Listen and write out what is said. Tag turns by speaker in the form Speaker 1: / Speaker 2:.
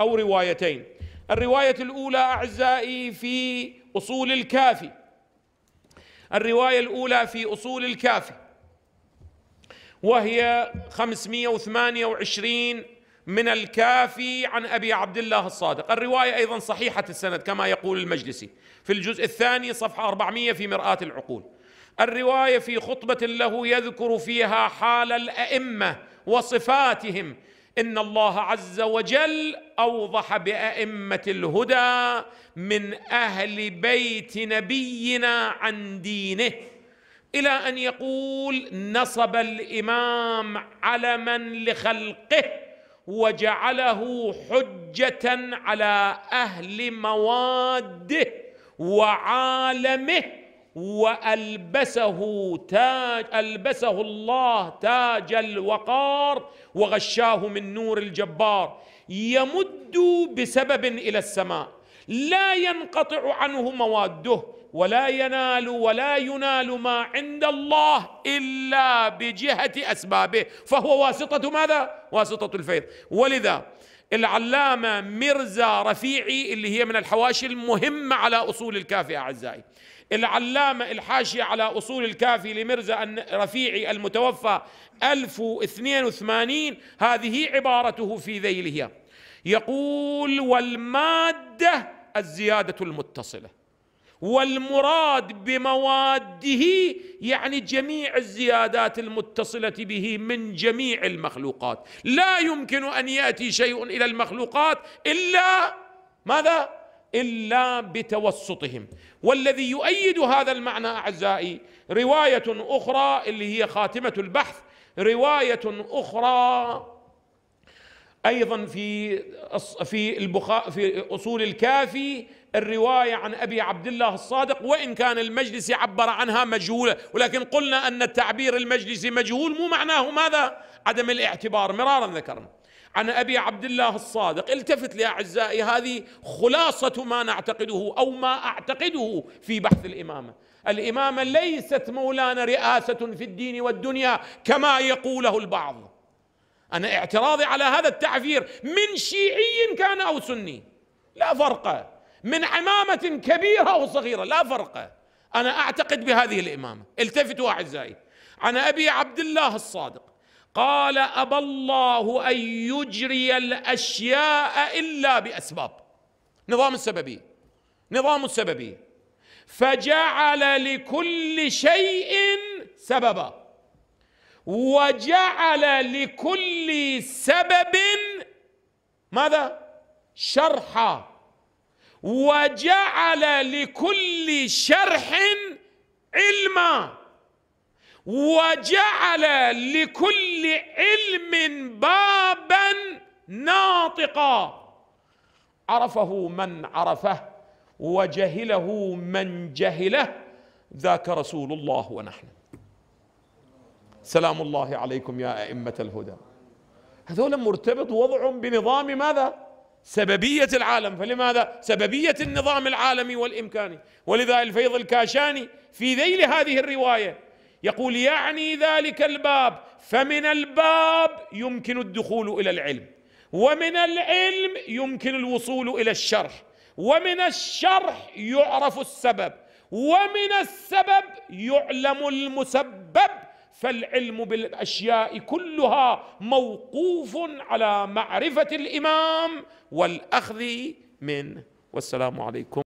Speaker 1: أو روايتين الرواية الأولى أعزائي في أصول الكافي الرواية الأولى في أصول الكافي وهي 528 من الكافي عن أبي عبد الله الصادق الرواية أيضا صحيحة السند كما يقول المجلسي في الجزء الثاني صفحة 400 في مرآة العقول الرواية في خطبة له يذكر فيها حال الأئمة وصفاتهم ان الله عز وجل اوضح بائمه الهدى من اهل بيت نبينا عن دينه الى ان يقول نصب الامام علما لخلقه وجعله حجه على اهل مواده وعالمه والبسه تاج البسه الله تاج الوقار وغشاه من نور الجبار يمد بسبب الى السماء لا ينقطع عنه مواده ولا ينال ولا ينال ما عند الله الا بجهه اسبابه فهو واسطه ماذا واسطه الفيض ولذا العلامه مرزا رفيعي اللي هي من الحواشي المهمه على اصول الكافي اعزائي العلامة الحاشية على أصول الكافي لمرزا رفيعي المتوفى 1082 هذه عبارته في ذيلها يقول والمادة الزيادة المتصلة والمراد بمواده يعني جميع الزيادات المتصلة به من جميع المخلوقات لا يمكن أن يأتي شيء إلى المخلوقات إلا ماذا؟ الا بتوسطهم والذي يؤيد هذا المعنى اعزائي روايه اخرى اللي هي خاتمه البحث روايه اخرى ايضا في في البخاري في اصول الكافي الروايه عن ابي عبد الله الصادق وان كان المجلسي عبر عنها مجهوله ولكن قلنا ان التعبير المجلسي مجهول مو معناه ماذا عدم الاعتبار مرارا ذكرنا عن ابي عبد الله الصادق التفت لاعزائي هذه خلاصه ما نعتقده او ما اعتقده في بحث الامامه الامامه ليست مولانا رئاسه في الدين والدنيا كما يقوله البعض انا اعتراضي على هذا التعبير من شيعي كان او سني لا فرق من عمامه كبيره او صغيره لا فرق انا اعتقد بهذه الامامه التفتوا اعزائي عن ابي عبد الله الصادق قال ابى الله ان يجري الاشياء الا باسباب نظام السببيه نظام السببيه فجعل لكل شيء سببا وجعل لكل سبب ماذا شرحا وجعل لكل شرح علما وجعل لكل كل علم بابا ناطقا عرفه من عرفه وجهله من جهله ذاك رسول الله ونحن سلام الله عليكم يا ائمه الهدى هذول مرتبط وضع بنظام ماذا سببية العالم فلماذا سببية النظام العالمي والإمكاني ولذا الفيض الكاشاني في ذيل هذه الرواية يقول يعني ذلك الباب فمن الباب يمكن الدخول الى العلم ومن العلم يمكن الوصول الى الشرح ومن الشرح يعرف السبب ومن السبب يعلم المسبب فالعلم بالاشياء كلها موقوف على معرفه الامام والاخذ منه والسلام عليكم